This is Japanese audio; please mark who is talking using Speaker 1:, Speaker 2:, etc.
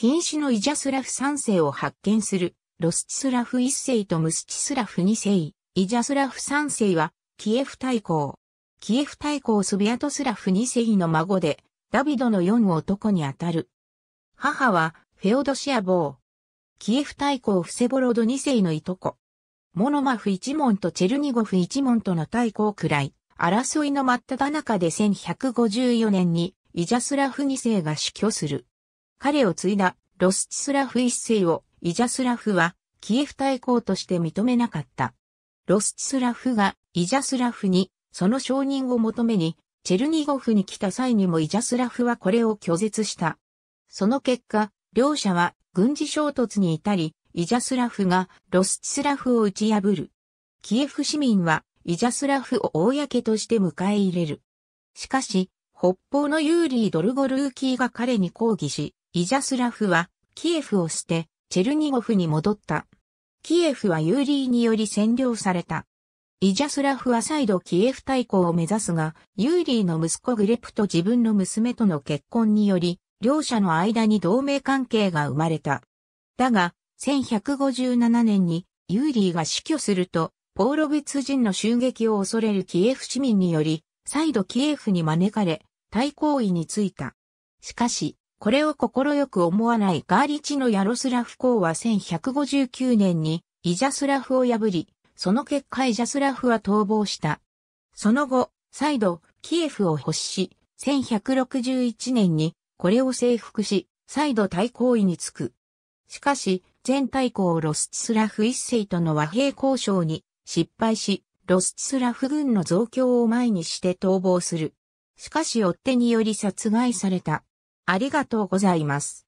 Speaker 1: 瀕死のイジャスラフ3世を発見する、ロスチスラフ1世とムスチスラフ2世、イジャスラフ3世は、キエフ大公。キエフ大公スビアトスラフ2世の孫で、ダビドの4男にあたる。母は、フェオドシア坊。キエフ大公フセボロド2世のいとこ。モノマフ一門とチェルニゴフ一門との大公くらい、争いの真っ只中で1154年にイジャスラフ2世が死去する。彼を継いだロスチスラフ一世をイジャスラフはキエフ大公として認めなかった。ロスチスラフがイジャスラフにその承認を求めにチェルニゴフに来た際にもイジャスラフはこれを拒絶した。その結果、両者は軍事衝突に至り、イジャスラフがロスチスラフを打ち破る。キエフ市民はイジャスラフを公として迎え入れる。しかし、北方のユーリー・ドルゴルーキーが彼に抗議し、イジャスラフは、キエフを捨て、チェルニゴフに戻った。キエフはユーリーにより占領された。イジャスラフは再度キエフ対抗を目指すが、ユーリーの息子グレプと自分の娘との結婚により、両者の間に同盟関係が生まれた。だが、1157年にユーリーが死去すると、ポーロビツ人の襲撃を恐れるキエフ市民により、再度キエフに招かれ、対抗意についた。しかし、これを心よく思わないガーリチのヤロスラフ公は1159年にイジャスラフを破り、その結果イジャスラフは逃亡した。その後、再度、キエフを欲し、1161年にこれを征服し、再度対抗位につく。しかし、前対抗ロスチスラフ一世との和平交渉に失敗し、ロスチスラフ軍の増強を前にして逃亡する。しかし追っ手により殺害された。ありがとうございます。